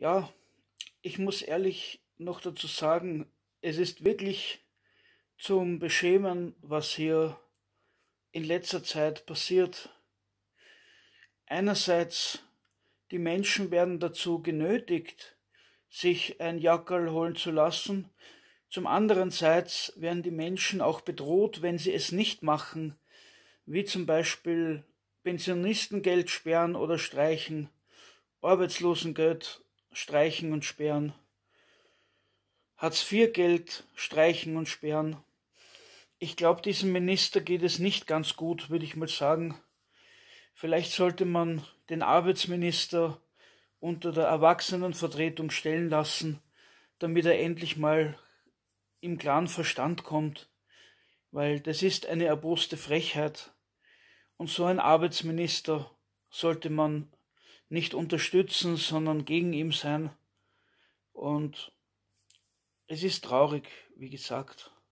Ja, ich muss ehrlich noch dazu sagen, es ist wirklich zum Beschämen, was hier in letzter Zeit passiert. Einerseits, die Menschen werden dazu genötigt, sich ein Jackerl holen zu lassen. Zum anderen Seits werden die Menschen auch bedroht, wenn sie es nicht machen, wie zum Beispiel Pensionistengeld sperren oder streichen, Arbeitslosengeld streichen und sperren. Hartz IV Geld streichen und sperren. Ich glaube, diesem Minister geht es nicht ganz gut, würde ich mal sagen. Vielleicht sollte man den Arbeitsminister unter der Erwachsenenvertretung stellen lassen, damit er endlich mal im klaren Verstand kommt, weil das ist eine erboste Frechheit. Und so ein Arbeitsminister sollte man nicht unterstützen, sondern gegen ihm sein. Und es ist traurig, wie gesagt.